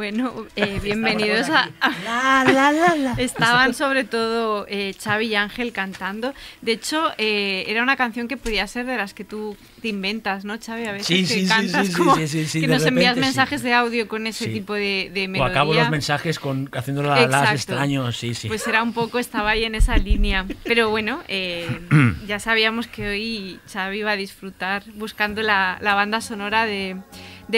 Bueno, eh, bienvenidos a... Estaban sobre todo eh, Xavi y Ángel cantando. De hecho, eh, era una canción que podía ser de las que tú te inventas, ¿no, Xavi? A veces sí, cantas como que nos envías mensajes de audio con ese tipo de, de melodía. O acabo los mensajes con, haciendo las extraños, sí, sí. Pues era un poco, estaba ahí en esa línea. Pero bueno, eh, ya sabíamos que hoy Xavi iba a disfrutar buscando la, banda sonora del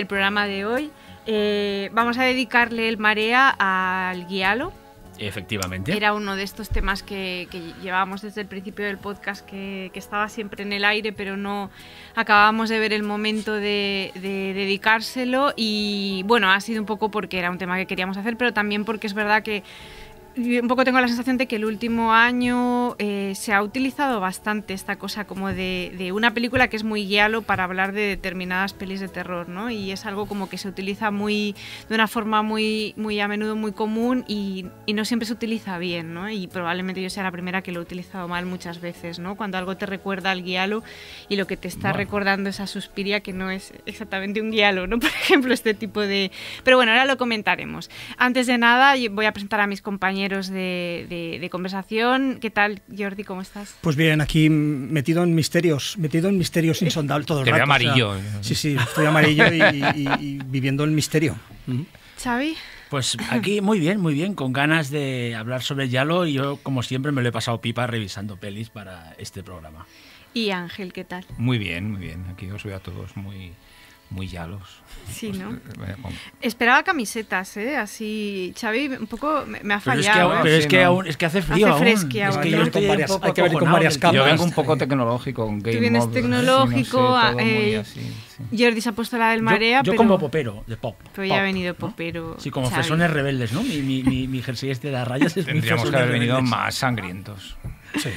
programa de hoy. Eh, vamos a dedicarle el Marea al Guialo. Efectivamente. Era uno de estos temas que, llevábamos desde el principio del podcast que, estaba siempre en el aire, pero no acabábamos de ver el momento de, dedicárselo. Y bueno, ha sido un poco porque era un tema que queríamos hacer, pero también porque es verdad que un poco tengo la sensación de que el último año eh, se ha utilizado bastante esta cosa como de, de, una película que es muy guialo para hablar de determinadas pelis de terror, ¿no? Y es algo como que se utiliza muy de una forma muy, muy a menudo muy común y, y no siempre se utiliza bien, ¿no? Y probablemente yo sea la primera que lo he utilizado mal muchas veces, ¿no? Cuando algo te recuerda al guialo y lo que te está recordando es a Suspiria, que no es exactamente un guialo, ¿no? Por ejemplo, este tipo de... Pero bueno, ahora lo comentaremos. Antes de nada, voy a presentar a mis compañeros de, conversación. ¿Qué tal, Jordi? ¿Cómo estás? Pues bien, aquí metido en misterios, metido en misterios insondables todo el rato. amarillo. ¿eh? sí, sí, estoy amarillo y, viviendo el misterio. ¿Xavi? Pues aquí muy bien, muy bien, con ganas de hablar sobre Yalo y yo como siempre me lo he pasado pipa revisando pelis para este programa. Y Ángel, ¿qué tal? Muy bien, muy bien. Aquí os voy a todos muy, muy yalos. Sí, pues, ¿no? Eh, eh, Esperaba camisetas, ¿eh? Así, Xavi, un poco me, ha fallado. Pero es que, ¿eh? es, que hace frío hace aún. aún. yo hay que ver con varias capas. Yo vengo un poco tecnológico, un game Tú vienes tecnológico. sí. Jordi se ha puesto la del Marea, Yo, como popero, de pop. Pero ya venido popero, Sí, como Xavi. fesones rebeldes, ¿no? Mi, mi, jersey este de las rayas es Tendríamos que haber venido más sangrientos. Sí.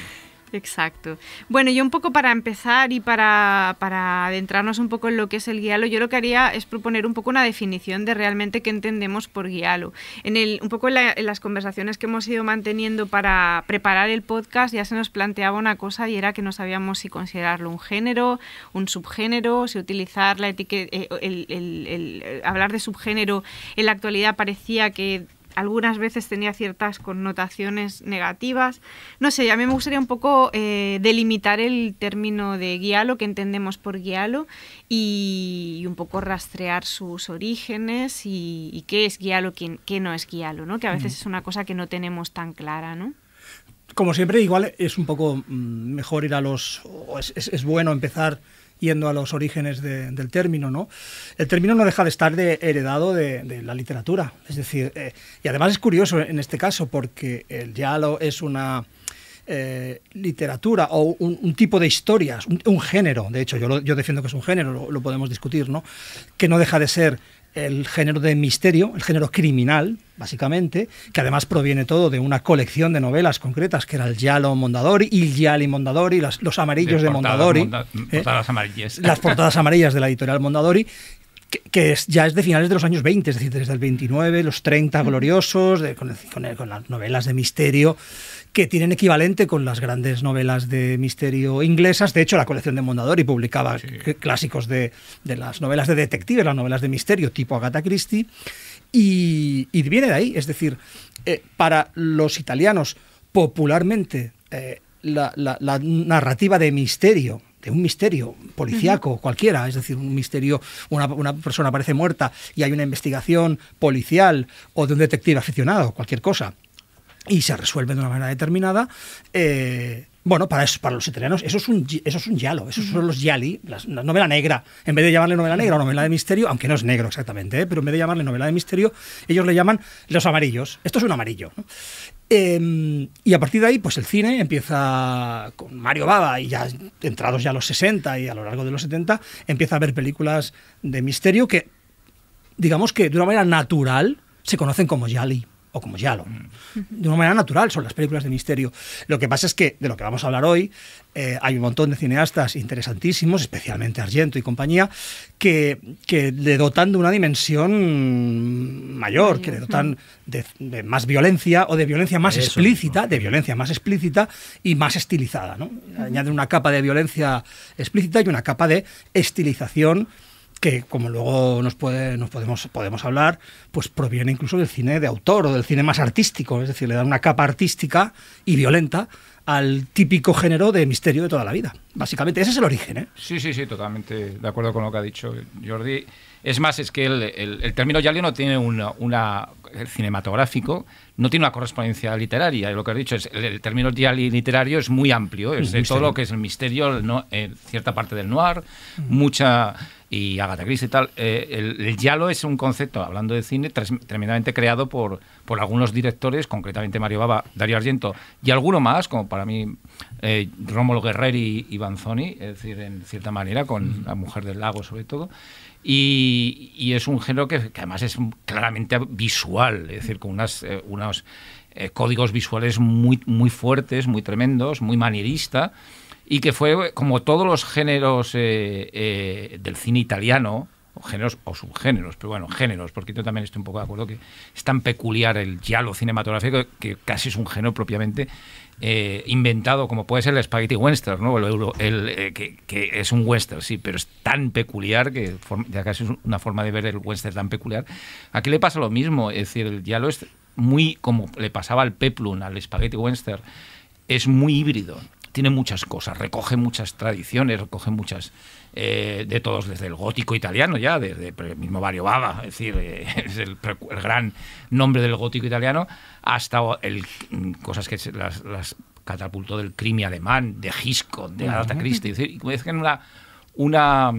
Exacto. Bueno, yo un poco para empezar y para, para adentrarnos un poco en lo que es el guialo, yo lo que haría es proponer un poco una definición de realmente qué entendemos por guialo. En el, un poco en, las conversaciones que hemos ido manteniendo para preparar el podcast ya se nos planteaba una cosa y era que no sabíamos si considerarlo un género, un subgénero, si utilizar la etiqueta, eh, el, el, hablar de subgénero en la actualidad parecía que algunas veces tenía ciertas connotaciones negativas. No sé, a mí me gustaría un poco eh, delimitar el término de guialo, que entendemos por guialo, y, un poco rastrear sus orígenes y, qué es guialo, qué, qué, no es guialo, ¿no? que a veces es una cosa que no tenemos tan clara. ¿no? Como siempre, igual es un poco mm, mejor ir a los... es bueno empezar yendo a los orígenes del término, ¿no? El término no deja de estar de, heredado de, la literatura, es decir, eh, y además es curioso en este caso porque el diálogo es una eh, literatura o un, tipo de historias, un, género, de hecho yo, defiendo que es un género, lo, lo podemos discutir, ¿no? Que no deja de ser el género de misterio, el género criminal, básicamente, que además proviene todo de una colección de novelas concretas, que era el Yalo Mondadori, Il Gialli Mondadori, los amarillos de, Mondadori. ¿eh? Las portadas amarillas de la editorial Mondadori, que, ya es de finales de los años 20, es decir, desde el 29, los 30 gloriosos, con, las novelas de misterio, que tienen equivalente con las grandes novelas de misterio inglesas. De hecho, la colección de Mondadori publicaba clásicos de, las novelas de detectives, las novelas de misterio tipo Agatha Christie, y, viene de ahí. Es decir, eh, para los italianos, popularmente, eh, la narrativa de misterio un misterio policiaco cualquiera, es decir, un misterio, una, persona aparece muerta y hay una investigación policial o de un detective aficionado, cualquier cosa, y se resuelve de una manera determinada, eh, bueno, para, eso, para los italianos eso es un, eso es un yalo, esos son los yali, la novela negra. En vez de llamarle novela negra o novela de misterio, aunque no es negro exactamente, ¿eh? pero en vez de llamarle novela de misterio, ellos le llaman los amarillos. Esto es un amarillo. Em, y a partir de ahí, pues el cine empieza con Mario Baba y ya entrados ya a los 60 y a lo largo de los 70, empieza a ver películas de misterio que, digamos que de una manera natural, se conocen como Yali o como lo De una manera natural son las películas de misterio. Lo que pasa es que de lo que vamos a hablar hoy eh, hay un montón de cineastas interesantísimos, especialmente Argento y compañía, que, le dotan de una dimensión mayor, que le dotan de, más violencia o de violencia más explícita, de violencia más explícita y más estilizada. ¿no? Añaden una capa de violencia explícita y una capa de estilización que como luego nos, puede, nos podemos, podemos hablar, pues proviene incluso del cine de autor o del cine más artístico, es decir, le da una capa artística y violenta al típico género de misterio de toda la vida. Básicamente, ese es el origen. ¿eh? Sí, sí, sí, totalmente de acuerdo con lo que ha dicho Jordi. Es más, es que el, el, término Yali no tiene una, una cinematográfico no tiene una correspondencia literaria. Lo que he dicho es el, término término literario es muy amplio, es todo lo que es el misterio, en eh, cierta parte del noir, mucha y Agatha Christie y tal. Eh, el, yalo es un concepto, hablando de cine, tremendamente creado por, por algunos directores, concretamente Mario Baba, Dario Argento y alguno más, como para mí eh, Rómulo Guerreri y, y Banzoni, es decir, en cierta manera, con La Mujer del Lago sobre todo. Y, es un género que, además es claramente visual, es decir, con unas, eh, unos eh, códigos visuales muy, muy fuertes, muy tremendos, muy manierista, y que fue, eh, como todos los géneros del cine italiano, o géneros o subgéneros, pero bueno, géneros, porque yo también estoy un poco de acuerdo que es tan peculiar el giallo cinematográfico que casi es un género propiamente eh, inventado, como puede ser el Spaghetti Western, ¿no? el, eh, que, es un western, sí, pero es tan peculiar que ya casi es una forma de ver el western tan peculiar. Aquí le pasa lo mismo, es decir, ya lo es muy como le pasaba al Peplum, al Spaghetti Western, es muy híbrido, tiene muchas cosas, recoge muchas tradiciones, recoge muchas eh, de todos, desde el gótico italiano ya, desde el mismo Mario Baba es decir, eh, es el, gran nombre del gótico italiano, hasta cosas que las, catapultó del crimen alemán, de Gisco, de Agatha Christie, es decir, como dicen, una, una,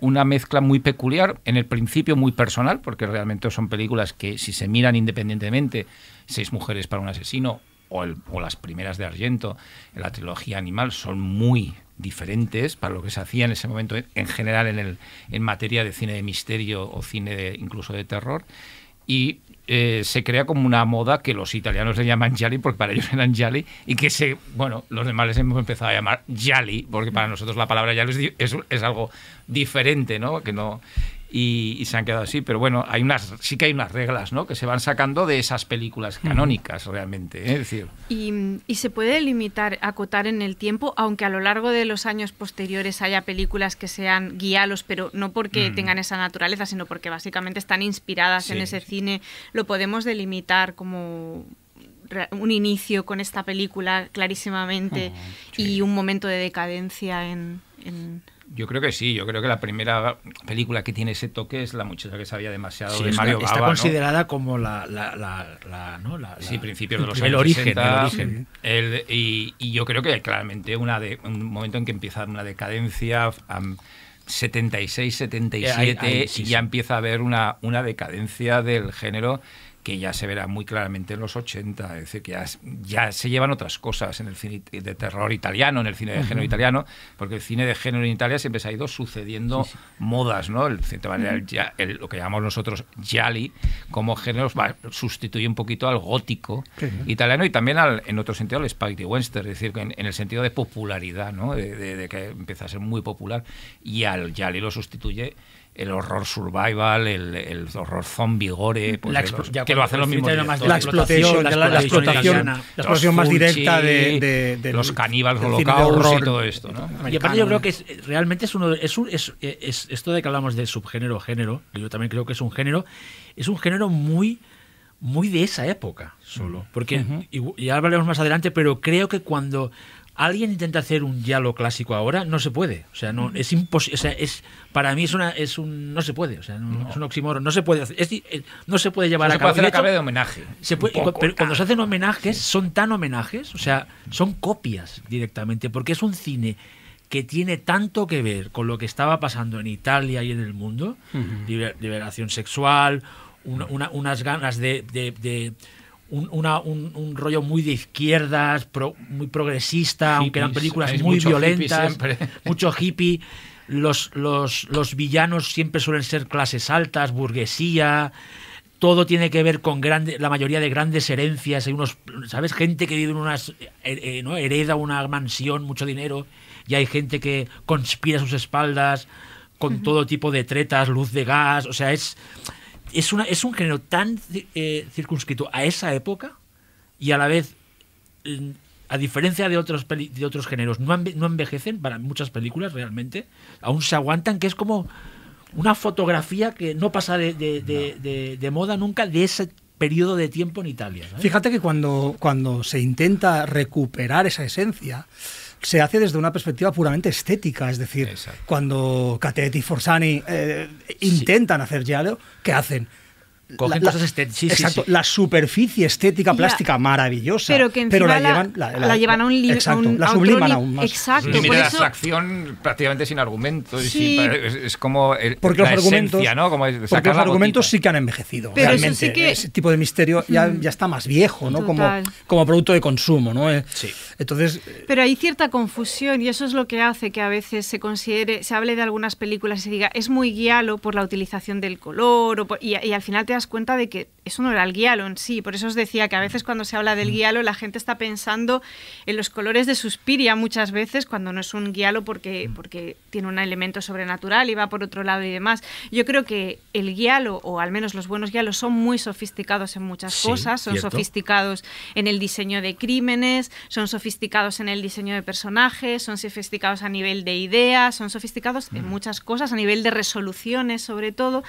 una mezcla muy peculiar, en el principio muy personal, porque realmente son películas que si se miran independientemente, Seis mujeres para un asesino o, o las primeras de Argento, en la trilogía Animal, son muy diferentes para lo que se hacía en ese momento en general en, el, en materia de cine de misterio o cine incluso de terror. Y eh, se crea como una moda que los italianos le llaman Jali porque para ellos eran YALI y que se, bueno, los demás les hemos empezado a llamar Jali porque para nosotros la palabra Jali es, es, algo diferente, ¿no? Que no y, se han quedado así. Pero bueno, hay unas, sí que hay unas reglas ¿no? que se van sacando de esas películas canónicas realmente. ¿eh? Es decir, ¿Y, se puede limitar, acotar en el tiempo, aunque a lo largo de los años posteriores haya películas que sean guialos, pero no porque tengan esa naturaleza, sino porque básicamente están inspiradas en ese cine. ¿Lo podemos delimitar como un inicio con esta película clarísimamente ah, y un momento de decadencia en yo creo que sí, yo creo que la primera película que tiene ese toque es La muchacha que sabía demasiado de Mario Está, está considerada como la... principios de los el origen, El origen, y, yo creo que claramente una de, un momento en que empieza una decadencia... 76, 77, y eh, ya empieza a haber una, una decadencia del género que ya se verá muy claramente en los 80, es decir, que ya, se llevan otras cosas en el cine de terror italiano, en el cine de género italiano, porque el cine de género en Italia siempre se ha ido sucediendo modas, ¿no? El, el, lo que llamamos nosotros YALI, como género, sustituye un poquito al gótico italiano y también en otro sentido al spaghetti western, es decir, que en el sentido de popularidad, ¿no? De, que empieza a ser muy popular y al YALI lo sustituye el horror survival, el, el horror zombie gore, pues que lo hacen los mismos La explotación, la, explotación la explotación, más directa de, de, de los caníbales holocaustos y todo esto. ¿no? Eh, y aparte yo creo que es, realmente es uno es, esto de que hablamos de subgénero género, que yo también creo que es un género, es un género muy muy de esa época solo, porque y, ya hablaremos más adelante, pero creo que cuando alguien intenta hacer un Yalo clásico ahora, no se puede. O sea, no, es imposible. es, para mí es una, es un, no se puede. O sea, es un oxímoron. No se puede hacer, eh, no se puede llevar no a se Puede hacer la cabeza de homenaje. pero cuando se hacen homenajes, son tan homenajes, o sea, son copias directamente, porque es un cine que tiene tanto que ver con lo que estaba pasando en Italia y en el mundo, liberación sexual, unas ganas de un, un, rollo muy de izquierdas, muy progresista, aunque eran películas muy violentas, mucho hippie. Los, los, los, villanos siempre suelen ser clases altas, burguesía, todo tiene que ver con grande, la mayoría de grandes herencias. Hay unos, ¿sabes? Gente que vive en unas, eh, eh, hereda una mansión, mucho dinero, y hay gente que conspira a sus espaldas con todo tipo de tretas, luz de gas, o sea, es es, una, es un género tan eh, circunscrito a esa época y a la vez, mm, a diferencia de otros, de otros géneros, no, envejecen para muchas películas realmente, aún se aguantan, que es como una fotografía que no pasa de, moda nunca de ese periodo de tiempo en Italia. Fíjate que cuando, cuando se intenta recuperar esa esencia, se hace desde una perspectiva puramente estética. Es decir, cuando Catetti y Forsani eh, intentan hacer Giallo, ¿qué hacen? la, este- exacto, la superficie estética plástica maravillosa. Pero que pero la, llevan, a un límite. la subliman aún más. Exacto. la prácticamente sin argumentos. es, como el, porque los argumentos, esencia, porque los argumentos sí que han envejecido. realmente. Ese tipo de misterio mm. ya, está más viejo, ¿no? Como, como producto de consumo, ¿no? Eh, entonces. Eh, pero hay cierta confusión y eso es lo que hace que a veces se considere, se hable de algunas películas y se diga, es muy guialo por la utilización del color y, y al final te das cuenta de que eso no era el guialo en sí. Por eso os decía que a veces cuando se habla del guialo la gente está pensando en los colores de Suspiria muchas veces cuando no es un guialo porque, porque tiene un elemento sobrenatural y va por otro lado y demás. Yo creo que el guialo, o al menos los buenos guialos, son muy sofisticados en muchas cosas. Son sofisticados en el diseño de crímenes, son sofisticados en el diseño de personajes, son sofisticados a nivel de ideas, son sofisticados en muchas cosas, a nivel de resoluciones sobre todo.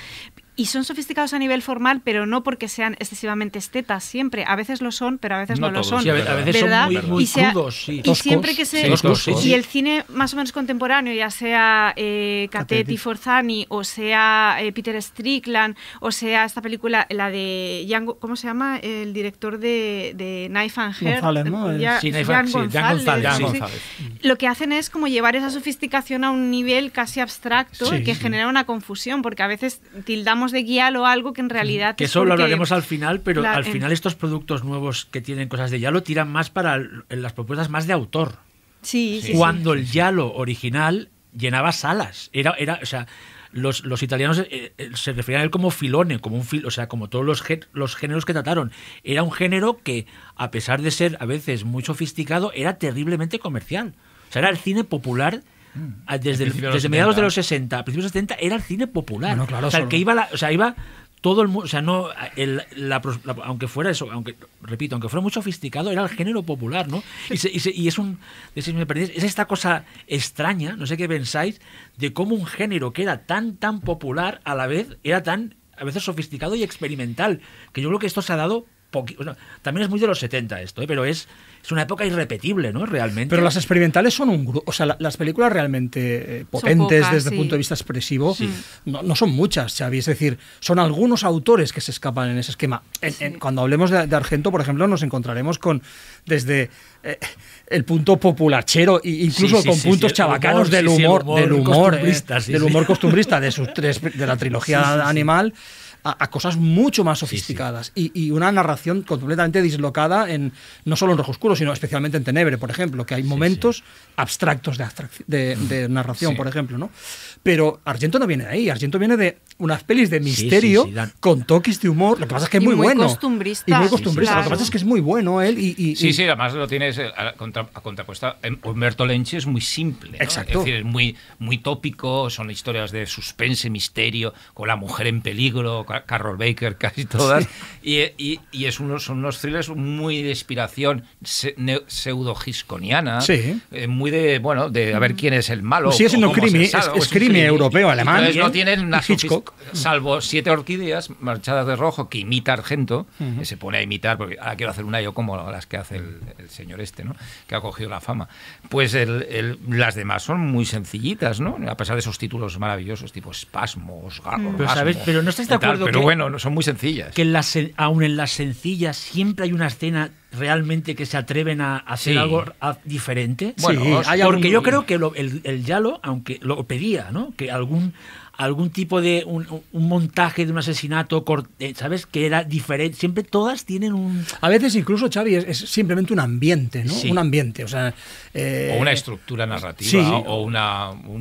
Y son sofisticados a nivel formal, pero no porque sean excesivamente estetas siempre. A veces lo son, pero a veces no, lo son. a veces son muy, y crudos. Y siempre que se... y el cine más o menos contemporáneo, ya sea eh, Catetti Forzani, o sea eh, Peter Strickland, o sea esta película, la de... ¿Cómo se llama? El director de, Knife and González, ¿no? ya, sí, Lo que hacen es como llevar esa sofisticación a un nivel casi abstracto que genera una confusión, porque a veces tildamos de guial algo que en realidad... Que eso lo hablaremos al final, pero al final estos productos nuevos que tienen cosas de yalo tiran más para las propuestas más de autor. Sí, Cuando el yalo original llenaba salas. Era, era, o sea, los, italianos eh, eh, se referían a él como filone, como un o sea, como todos los, los géneros que trataron. Era un género que, a pesar de ser a veces muy sofisticado, era terriblemente comercial. O sea, era el cine popular Ah, desde, mediados de los 60, a principios de los 70, era el cine popular. o sea, que iba, o sea, iba todo el mundo, o sea, no, aunque fuera eso, aunque, repito, aunque fuera muy sofisticado, era el género popular, ¿no? Y, es un, es esta cosa extraña, no sé qué pensáis, de cómo un género que era tan, tan popular, a la vez era tan, a veces sofisticado y experimental, que yo creo que esto se ha dado también es muy de los 70 esto, ¿eh? pero es, es una época irrepetible, ¿no? Realmente. Pero las experimentales son un grupo. O sea, las películas realmente eh, potentes desde el punto de vista expresivo no, no, son muchas, Xavi. Es decir, son algunos autores que se escapan en ese esquema. cuando hablemos de, Argento, por ejemplo, nos encontraremos con desde eh, el punto populachero, incluso con puntos chabacanos del humor, del humor, costumbrista, del humor costumbrista de sus tres de la trilogía animal a, cosas mucho más sofisticadas Y, una narración completamente dislocada en no solo en Rojo Oscuro, sino especialmente en Tenebre, por ejemplo, que hay momentos abstractos de, mm, narración, por ejemplo. ¿no? Pero Argento no viene de ahí, Argento viene de unas pelis de misterio con toques de humor. Lo que pasa es que es muy, bueno. Y muy costumbrista. Lo que pasa es que es muy bueno él. Y, Sí, sí, además lo tienes eh, a, contrapuesta. Em, Humberto Lenchi es muy simple. Exacto. Es muy, muy tópico. Son historias de suspense, misterio, con la mujer en peligro, Carol Baker, casi todas. Y, es unos, son unos thrillers muy de inspiración pseudo-gisconiana. Sí. Eh, muy de, bueno, de a ver mm. quién es el malo. Pues sí, es, un crimen. es, crimen europeo, alemán. no tienen una salvo siete orquídeas marchadas de rojo que imita Argento, que se pone a imitar, porque ahora quiero hacer una yo como las que hace el, señor este, ¿no? que ha cogido la fama. Pues las demás son muy sencillitas, ¿no? a pesar de esos títulos maravillosos, tipo espasmos, Garros. pero, pero no estáis de acuerdo. Pero bueno, son muy sencillas. Que las, en las sencillas siempre hay una escena realmente que se atreven a hacer algo diferente? porque yo creo que el, Yalo, aunque lo pedía, ¿no? Que algún algún tipo de un, montaje de un asesinato, eh, ¿sabes? Que era diferente. Siempre todas tienen un... A veces incluso, Xavi, es, simplemente un ambiente, ¿no? Un ambiente, o sea... Eh, una estructura narrativa o un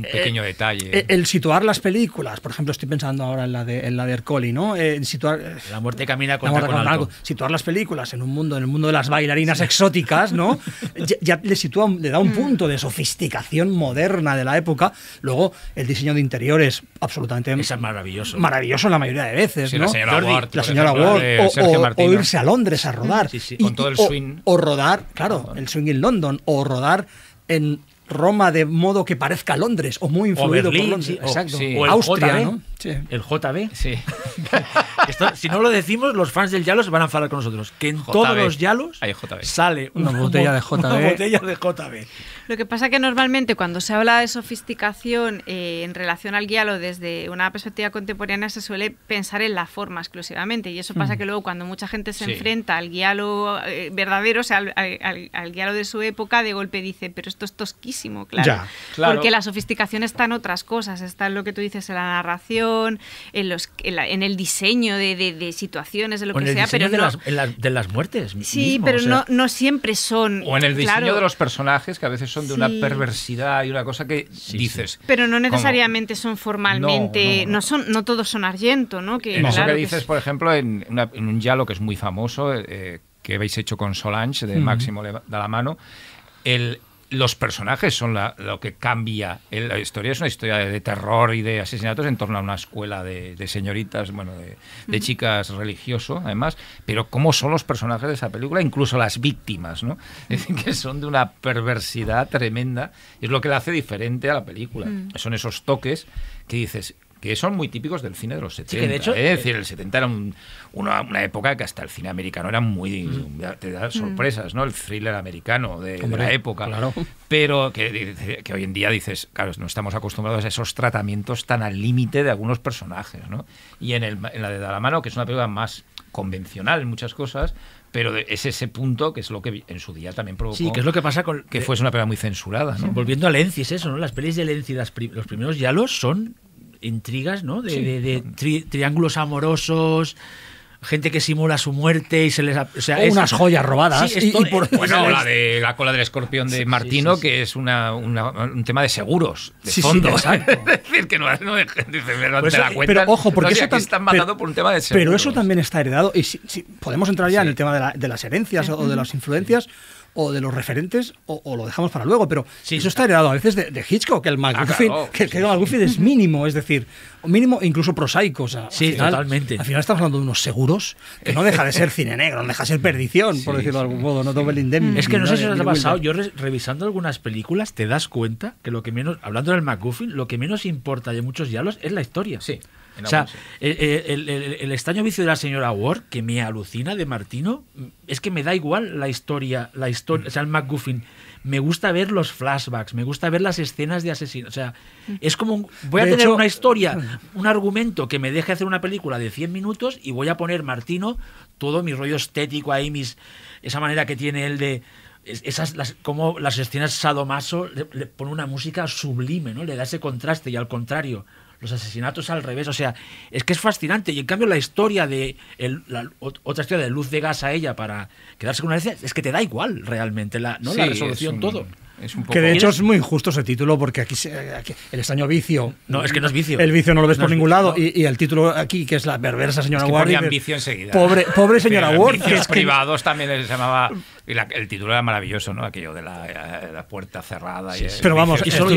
eh, pequeño detalle. El situar las películas, por ejemplo, estoy pensando ahora en la de, en la de Ercoli, ¿no? situar, la muerte camina con, muerte algo. Situar las películas en un mundo, en el mundo de las bailarinas exóticas, ¿no? ya, le sitúa, le da un mm. punto de sofisticación moderna de la época. Luego, el diseño de interiores absolutamente. Es maravilloso. Maravilloso la mayoría de veces. ¿no? La señora Ward. La señora Ward o, irse a Londres a rodar. con todo el swing. O, rodar, claro, el swing en London. O rodar en Roma de modo que parezca Londres, o muy influido por Londres. exacto. O Austria, ¿no? Sí. El JB. Sí. si no lo decimos, los fans del se van a hablar con nosotros. Que en todos los Yalos sale una, botella de JB. una botella de JB. Lo que pasa es que normalmente cuando se habla de sofisticación eh, en relación al guialo desde una perspectiva contemporánea se suele pensar en la forma exclusivamente. Y eso pasa hmm. que luego cuando mucha gente se enfrenta al guialo eh, verdadero, o sea, al, al, de su época, de golpe dice, pero esto es tosquísimo porque la sofisticación está en otras cosas, está en lo que tú dices, en la narración, en, los, en, el diseño de, situaciones, de lo que sea, pero de, las, muertes. Sí, pero no, no siempre son. O en el diseño de los personajes, que a veces son de una perversidad y una cosa que dices. Pero no necesariamente son formalmente, no, son, no todos son Argento, ¿no? Que, que dices, por ejemplo, en, un yalo que es muy famoso, eh, eh, que habéis hecho con Solange, de Máximo de la mano, el, los personajes son lo que cambia. La historia es una historia de, terror y de asesinatos en torno a una escuela de, señoritas, bueno, de, chicas religiosas además, pero cómo son los personajes de esa película, incluso las víctimas, ¿no? Es decir, que son de una perversidad tremenda. Es lo que la hace diferente a la película. Mm. Son esos toques que dices, que son muy típicos del cine de los 70. ¿eh? Es eh, decir, el 70 era una, época que hasta el cine americano era muy. te mm. da mm. sorpresas, ¿no? El thriller americano de, la época. Claro. Pero que, que, hoy en día dices, claro, no estamos acostumbrados a esos tratamientos tan al límite de algunos personajes, ¿no? Y en, el, en la de Dalamano, que es una película más convencional en muchas cosas, pero es ese punto que es lo que en su día también provocó. Sí, que es lo que pasa con. Que eh, fue una película muy censurada, ¿no? Volviendo a Lenzi, es eso, ¿no? Las pelis de Lenzi, los primeros yalos son intrigas, ¿no? De, de, de triángulos amorosos gente que simula su muerte y se les... O sea, unas joyas robadas. y, por, bueno, la de la cola del escorpión de Martino, que es una, un tema de seguros, de fondos, es decir, que no, no, no pues te eh, Pero ojo, porque no, eso tan, están matando pero, por un tema de seguros. Pero eso también está heredado. Y podemos entrar ya en el tema de, la, de las herencias o de las influencias o de los referentes o, lo dejamos para luego, pero eso está heredado a veces de, de Hitchcock, el ah, MacGuffin que, el McGuffin es mínimo, es decir, mínimo incluso prosaico. O sea, sí, totalmente. Al final estamos hablando de unos seguros que no deja de ser cine negro, no deja de ser perdición, por decirlo de algún modo, no doble indemnity. Es que no sé si os ha pasado, yo revisando algunas películas te das cuenta que lo que menos, hablando del MacGuffin lo que menos importa de muchos diálogos es la historia. Sí o sea, el, extraño vicio de la señora Ward, que me alucina de Martino, es que me da igual la historia, la historia, mm. o sea, el MacGuffin. Me gusta ver los flashbacks, me gusta ver las escenas de asesino. O sea, mm. es como. voy a tener una historia, mm. un argumento que me deje hacer una película de 100 minutos y voy a poner Martino todo mi rollo estético ahí, mis, esa manera que tiene él de esas como las escenas sadomaso le, le, pone una música sublime, ¿no? Le da ese contraste y al contrario, los asesinatos al revés. O sea, es que es fascinante. Y en cambio la historia de otra historia de luz de gas a ella para quedarse con una herencia es que te da igual realmente la, la resolución, todo. Que de hecho es muy injusto ese título porque aquí, el extraño vicio. No, es que no es vicio. El vicio no lo ves por ningún lado. Y, el título aquí, que es la perversa señora es que Ward. Pobre, pobre señora Ward. Que es privados también se llamaba y el título era maravilloso, ¿no? Aquello de la, eh, puerta cerrada. y pero vamos, solo,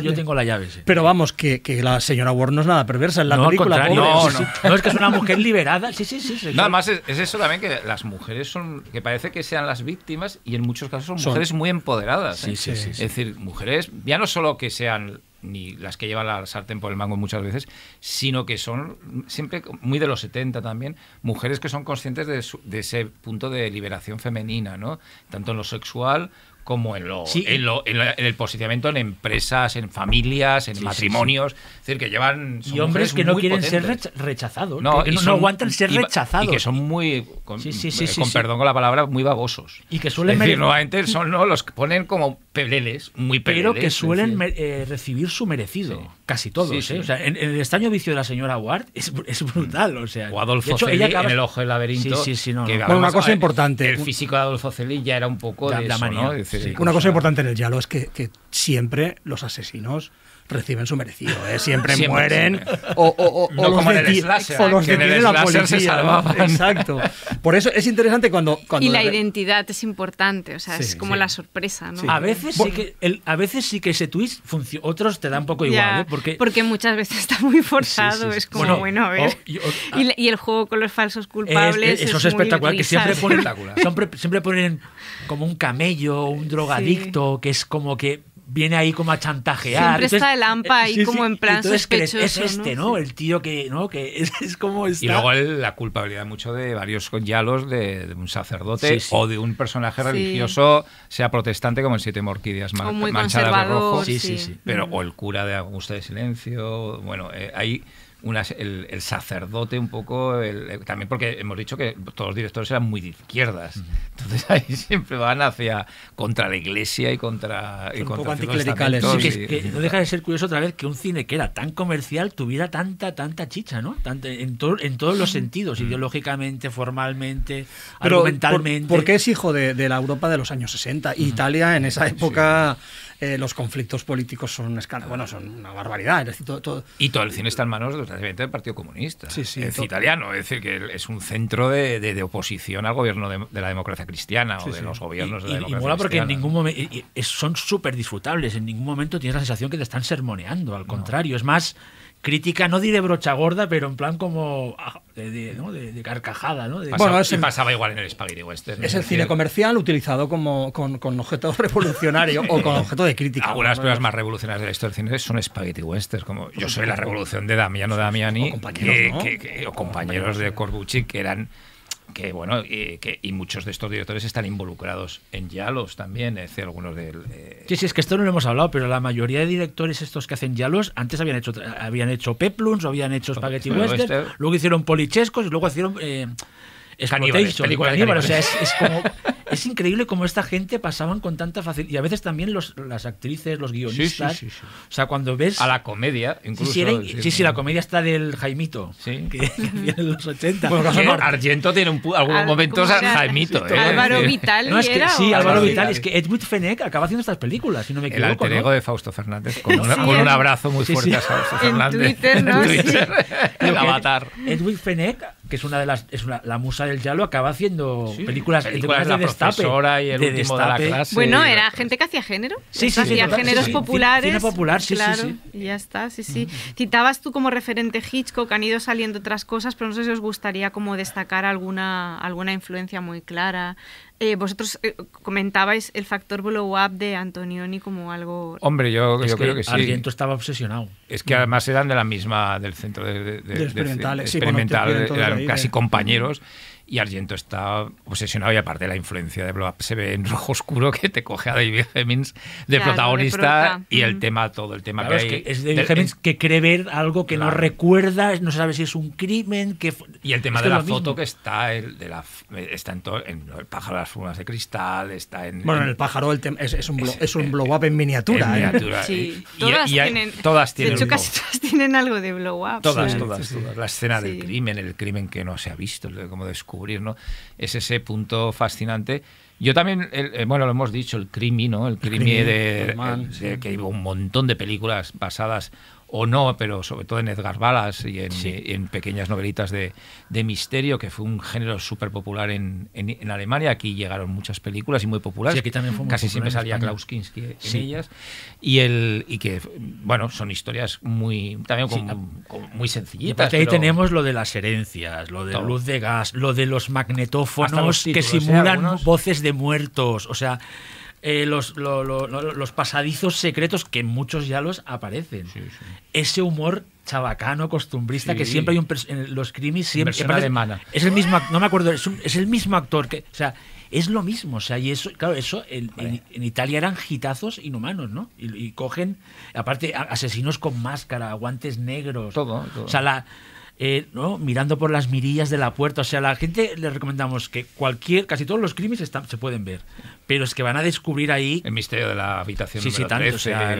yo tengo, la Sí. Pero vamos, que, la señora Ward no es nada perversa en la no, película. no, no. es que es una mujer liberada. Sí, sí, sí. Nada más es, eso también que las mujeres son, que parece que sean las víctimas y en muchos casos son mujeres muy empoderadas. ¿eh? Sí, sí. Es decir, mujeres, ya no solo que sean ni las que llevan la sartén por el mango muchas veces, sino que son siempre muy de los 70 también, mujeres que son conscientes de, de ese punto de liberación femenina, ¿no? Tanto en lo sexual como en, lo, en, lo, en, el posicionamiento en empresas, en familias, en matrimonios. es decir, que llevan. Y hombres que no quieren ser rechazados. No, no, aguantan ser rechazados. Y que son muy. Con, eh, perdón con la palabra, muy babosos. Y que suelen. decir, nuevamente son ¿no? los que ponen como peleles, muy peleles. Pero que suelen eh, recibir su merecido. Casi todos. ¿eh? O sea, en, el extraño vicio de la señora Ward es, brutal. O, sea, Adolfo de en El Ojo del Laberinto. una cosa importante. El físico de Adolfo Celí ya era un poco. De, la manía. Una cosa importante en el Yalo es que siempre los asesinos reciben su merecido, ¿eh? siempre, mueren o, o, o, o los como que la policía, Exacto. Por eso es interesante cuando, cuando y la identidad es importante, o sea, es como la sorpresa, ¿no? A veces sí que a veces sí que ese twist funciona, otros te dan poco igual, ¿eh? porque porque muchas veces está muy forzado, es como bueno, bueno a ver. Oh, oh, ah. y, el juego con los falsos culpables es, es, eso es, espectacular, que siempre ponen siempre, siempre ponen como un camello, un drogadicto, que es como que viene ahí como a chantajear. Siempre entonces, está el AMPA ahí eh, como en plan sospechoso. Es este, ¿no? El tío que, ¿no? que es, como está. Y luego la culpabilidad mucho de varios yalos de, de un sacerdote o de un personaje religioso, sea protestante como en Siete Morquillas man, de rojo. Sí, sí, sí. Pero, o el cura de Augusta de Silencio. Bueno, eh, ahí hay el, sacerdote un poco, eh, también porque hemos dicho que todos los directores eran muy de izquierdas, entonces ahí siempre van hacia contra la iglesia y contra... un poco anticlericales. no deja de ser curioso otra vez que un cine que era tan comercial tuviera tanta, tanta chicha, ¿no? en, todos los sentidos, mm. ideológicamente, formalmente, argumentalmente. porque es hijo de, la Europa de los años 60. Italia en esa época... Eh, los conflictos políticos son una escala bueno, son una barbaridad. y todo el cine está en manos del Partido Comunista, sí, es italiano, es decir, que es un centro de, oposición al gobierno de, la democracia cristiana o de los gobiernos de la democracia mola porque en ningún momento, son súper disfrutables, en ningún momento tienes la sensación que te están sermoneando, al contrario, es más crítica, no di de brocha gorda, pero en plan como ah, de, carcajada. ¿no? bueno, pasaba igual en el Spaghetti Western. Es el cine comercial utilizado como, con, objeto revolucionario o con objeto de crítica. Algunas pruebas más revolucionarias de la historia del cine son Spaghetti Western, como Yo soy la revolución de Damiano Damiani o o compañeros de Corbucci que eran que bueno y, y muchos de estos directores están involucrados en Yalos también eh, algunos de eh, sí sí es que esto no lo hemos hablado pero la mayoría de directores estos que hacen Yalos antes habían hecho habían hecho peplums habían hecho spaghetti western este- luego hicieron polichescos y luego hicieron eh, es caníbales, caníbales, O sea, es, como, es increíble cómo esta gente pasaban con tanta facilidad. Y a veces también los, las actrices, los guionistas. o sea, cuando ves. A la comedia, incluso. Sí, sí, la comedia está del Jaimito. Sí. Que de los 80. Bueno, Argento tiene un, momento momento Jaimito. ¿eh? Álvaro Vital. No, sí, Álvaro, Vital. Es que Edwin Fenech acaba haciendo estas películas, si no me equivoco. El alter ego de Fausto Fernández. Con, un abrazo muy fuerte a Fausto Fernández. En Twitter, ¿no? En El avatar. Edwin Fenech, que es una de las. Es una, la musa ya lo acaba haciendo películas, de, la destape, profesora y el de la clase. Bueno, era gente que hacía género. Sí, sí, hacía géneros populares. popular, sí, claro, ya está, sí, sí. Citabas tú como referente Hitchcock, han ido saliendo otras cosas, pero no sé si os gustaría como destacar alguna, alguna influencia muy clara. Eh, vosotros eh, comentabais el factor blow up de Antonioni como algo. Hombre, yo, creo que sí. estaba obsesionado. Es que además eran de la misma, del centro de, de, experimental, casi compañeros. Y Argento está obsesionado y aparte la influencia de Blow Up se ve en rojo oscuro que te coge a David Hemmings de protagonista y el tema, todo el tema que, es hay es David Hemmings que cree ver algo que no recuerda, no sabe si es un crimen. que Y el tema de la foto que está, el, de la, eh, está en, todo, en el pájaro de las formas de cristal, está en... Bueno, en, el pájaro el es, es, un, eh, Blow Up en eh, miniatura. y, todas, tienen, todas tienen... De hecho, casi todas tienen algo de Blow Up. Todas, todas, todas. La escena del crimen, el crimen que no se ha visto, como descubre es ese punto fascinante yo también, eh, bueno, lo hemos dicho, el crimi, ¿no? El crimi, de, eh, que hubo un montón de películas basadas o no, pero sobre todo en Edgar Balas y en, pequeñas novelitas de, de, misterio, que fue un género súper popular en, en, Alemania. Aquí llegaron muchas películas y muy populares. Sí, aquí también Casi siempre salía Klaus Kinski en ellas. Y, el, y que, bueno, son historias muy también muy sencillitas. Y ahí tenemos lo de las herencias, lo de la luz de gas, lo de los magnetófonos que ¿eh? simulan voces de muertos, o sea, eh, los, los pasadizos secretos, que muchos ya los aparecen. Ese humor chabacano, costumbrista, que siempre hay un en los crimis siempre Es el mismo, no me acuerdo, es, es, el mismo actor que, o sea, es lo mismo, o sea, y eso, claro, eso en, Italia eran gitazos inhumanos, ¿no? Y, y cogen, aparte, asesinos con máscara, guantes negros, todo, todo. o sea, la, eh, ¿no? mirando por las mirillas de la puerta. O sea, a la gente le recomendamos que cualquier, casi todos los crímenes se pueden ver, pero es que van a descubrir ahí... El misterio de la habitación sí, sí, los, misterios de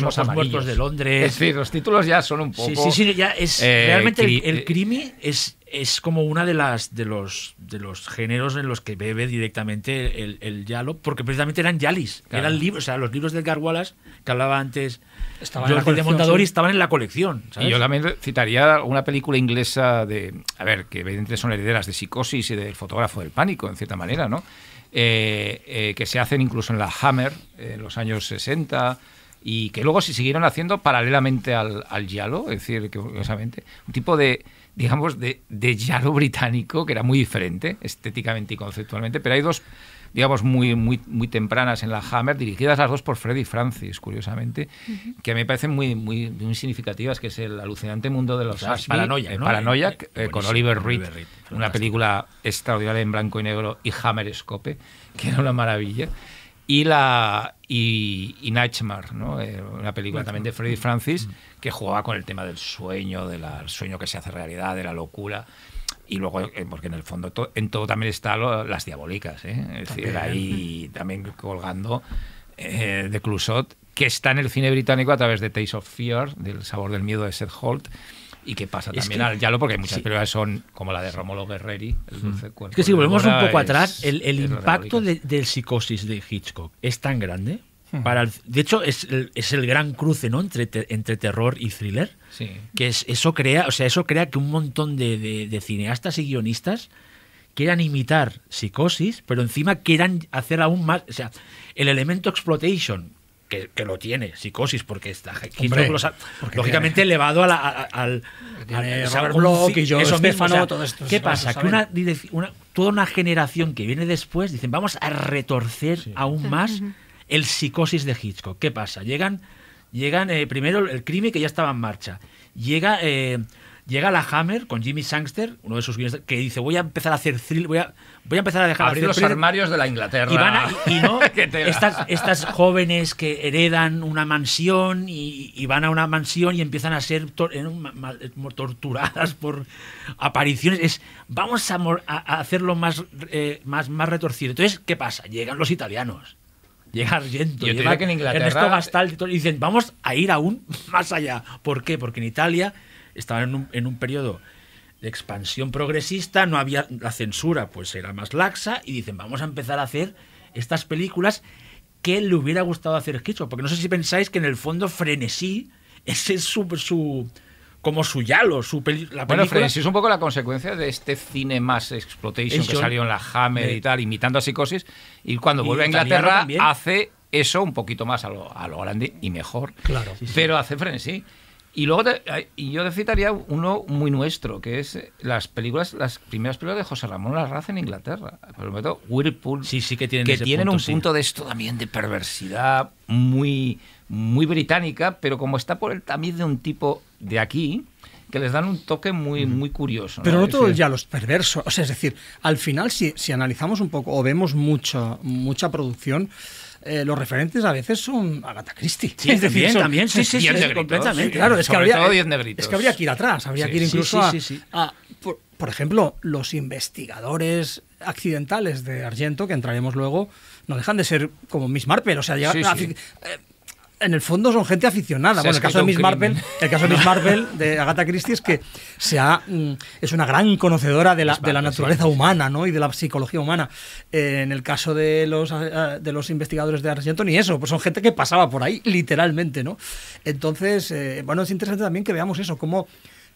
los los de Londres... Es decir, los títulos ya son un poco... Sí, sí, ya es... Eh, realmente el, eh, crimen es es como una de las de los de los géneros en los que bebe directamente el, yalo, porque precisamente eran yalis, eran libros, o sea, los libros del Edgar Wallace que hablaba antes Estaban en la colección, estaban en la colección. Y yo también citaría una película inglesa de, a ver, que evidentemente son herederas de Psicosis y del fotógrafo del pánico, en cierta manera, ¿no? Eh, eh, que se hacen incluso en la Hammer en los años 60 y que luego se siguieron haciendo paralelamente al, al Yalo, es decir, que curiosamente, un tipo de, digamos, de, de Yalo británico que era muy diferente estéticamente y conceptualmente, pero hay dos digamos, muy, muy, muy tempranas en la Hammer, dirigidas las dos por Freddy Francis, curiosamente, que a mí me parecen muy, muy, muy significativas, que es el alucinante mundo de los Ashby, Paranoia, eh, eh, con Oliver Reed, una película extraordinaria en blanco y negro, y Hammer Scope, que era una maravilla y la y, Nightmare, eh, una película también de Freddy Francis mm. que jugaba con el tema del sueño, del sueño que se hace realidad, de la locura. Y luego, eh, porque en el fondo en todo también están las diabólicas, ¿eh? es decir, ahí también colgando eh, de Clusot, que está en el cine británico a través de Taste of Fear, del sabor del miedo de Seth Holt, y que pasa también al porque muchas películas son como la de Romolo Guerreri. es que si volvemos un poco atrás, el, impacto del psicosis de Hitchcock es tan grande de hecho, es el, es el, gran cruce ¿no? entre, entre terror y thriller. Que es, eso, crea, o sea, eso crea que un montón de, cineastas y guionistas quieran imitar psicosis, pero encima quieran hacer aún más. O sea, el elemento exploitation, que, lo tiene psicosis, porque está lógicamente elevado a al. y yo, eso me todo esto. ¿Qué pasa? Que una, toda una generación que viene después dicen, vamos a retorcer aún más el psicosis de Hitchcock. ¿Qué pasa? Llegan, llegan eh, primero el crimen que ya estaba en marcha. Llega, eh, llega la Hammer con Jimmy Sangster, uno de sus guionistas, que dice: Voy a empezar a hacer thrill, voy a, voy a empezar a dejar Abrir los armarios de la Inglaterra. Y, van estas, jóvenes que heredan una mansión y, van a una mansión y empiezan a ser eh, torturadas por apariciones. Es, vamos a, hacerlo más, más, más retorcido. Entonces, ¿qué pasa? Llegan los italianos llega Argento, llega que en Inglaterra... Ernesto Gastal, y dicen, vamos a ir aún más allá. ¿Por qué? Porque en Italia estaban en un, en un periodo de expansión progresista, no había la censura, pues era más laxa, y dicen, vamos a empezar a hacer estas películas que le hubiera gustado hacer Hitchcock, porque no sé si pensáis que en el fondo Frenesí, ese es su como su Yalo, su película. Bueno, Frenzy es un poco la consecuencia de este cine más exploitation que salió en la Hammer y tal, imitando a Psicosis. Y cuando vuelve a Inglaterra hace eso un poquito más a lo, grande y mejor. Claro. Pero hace Frenzy. Y luego y yo te citaría uno muy nuestro, que es las películas, las primeras películas de José Ramón Larraz en Inglaterra. Por lo Whirlpool. Sí, sí que tienen, que tienen un punto de esto también de perversidad muy, muy británica, pero como está por el tamiz de un tipo de aquí que les dan un toque muy, muy curioso. Pero no todos ya los perversos. O sea, es decir, al final, si, analizamos un poco o vemos mucho mucha producción, eh, los referentes a veces son Agatha Christie. Sí, también, sí, sí, completamente. Claro, es que, habría, que ir atrás, habría que ir incluso a, por, ejemplo, los investigadores accidentales de Argento, que entraremos luego, no dejan de ser como Miss Marple, o sea, ya, eh, en el fondo son gente aficionada. bueno, el caso, de Miss Marvel el caso de de Agatha Christie, es que mm, es una gran conocedora de la, naturaleza humana ¿no? y de la psicología humana. Eh, en el caso de los, eh, de los investigadores de Argento, y eso, pues son gente que pasaba por ahí, literalmente. ¿no? Entonces, eh, bueno, es interesante también que veamos eso, cómo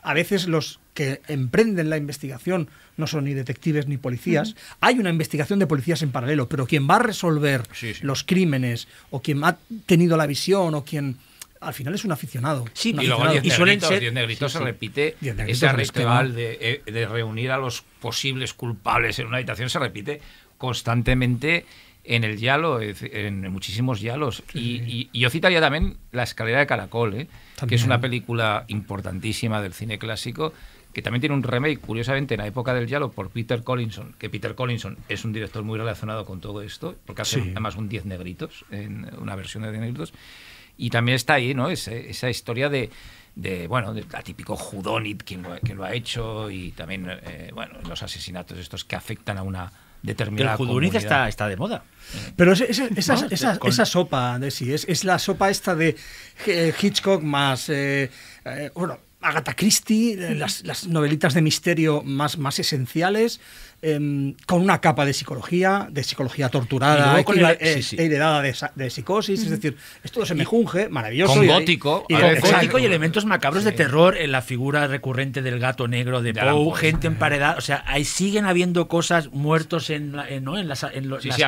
a veces los que emprenden la investigación no son ni detectives ni policías. Hay una investigación de policías en paralelo, pero quien va a resolver los crímenes o quien ha tenido la visión o quien al final es un aficionado. Sí, y, aficionado. y suelen se repite ese ritual de, eh, de reunir a los posibles culpables en una habitación se repite constantemente en el Yalo, en muchísimos Yalos. Y, yo citaría también La escalera de caracol, ¿eh? que es una película importantísima del cine clásico, que también tiene un remake, curiosamente, en la época del Yalo, por Peter Collinson, que Peter Collinson es un director muy relacionado con todo esto, porque hace además un 10 negritos, en una versión de Diez negritos. Y también está ahí, ¿no? esa, esa historia de, bueno del atípico Judonit quien lo, lo ha hecho y también eh, bueno los asesinatos estos que afectan a una determinada. El está, está de moda. Pero esa, sopa de sí, es, es, la sopa esta de eh, Hitchcock más. Eh, eh, bueno, Agatha Christie, eh, las, novelitas de misterio más, más esenciales, em, con una capa de psicología, de psicología torturada, heredada de, psicosis, es decir, esto se me junge, maravilloso. Con gótico. Y, elementos macabros de terror en la figura recurrente del gato negro de, Poe, gente emparedada, o sea, ahí siguen habiendo cosas, muertos en, en las,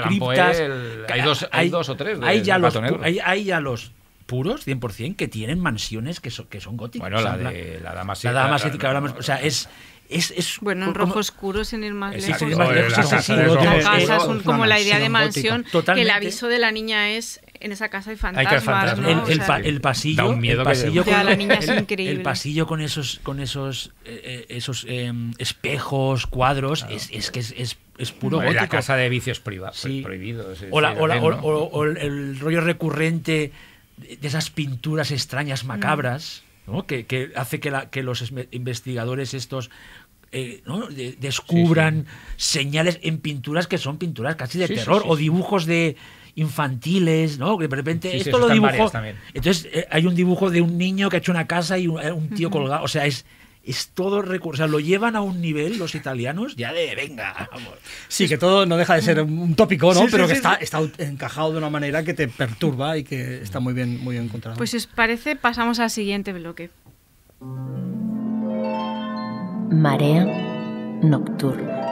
criptas. hay, dos, dos, o tres. De, Hay ya, los, ya los puros, 100%, que tienen mansiones que, son, que son góticas. Bueno, la, de, la dama sí, la dama sí, hablamos, o sea, es... Es, es, bueno, en rojo oscuro, sin ir más lejos. es eh, como la idea de mansión, que el aviso de la niña es en esa casa hay fantasmas. Fantasma, el, el, pasillo, miedo el pasillo, con, la niña es increíble. El pasillo con esos, con esos, eh, eh, esos em, espejos, cuadros, es, es, que es, es puro bueno, gótico. La casa de vicios privados, prohibidos. O, la, o, la, o, el rollo recurrente de esas pinturas extrañas, mm. macabras, que, hace que, la, que, los investigadores estos eh, descubran señales en pinturas que son pinturas casi de terror o dibujos de infantiles, ¿no? Que de repente esto lo dibujo. Entonces eh, hay un dibujo de un niño que ha hecho una casa y un eh, tío colgado, o sea, es es todo recurso. lo llevan a un nivel los italianos ya de venga, Sí, que todo no deja de ser un tópico, ¿no? Pero que está, está encajado de una manera que te perturba y que está muy bien, muy bien encontrado. Pues si os parece, pasamos al siguiente bloque. Marea nocturna.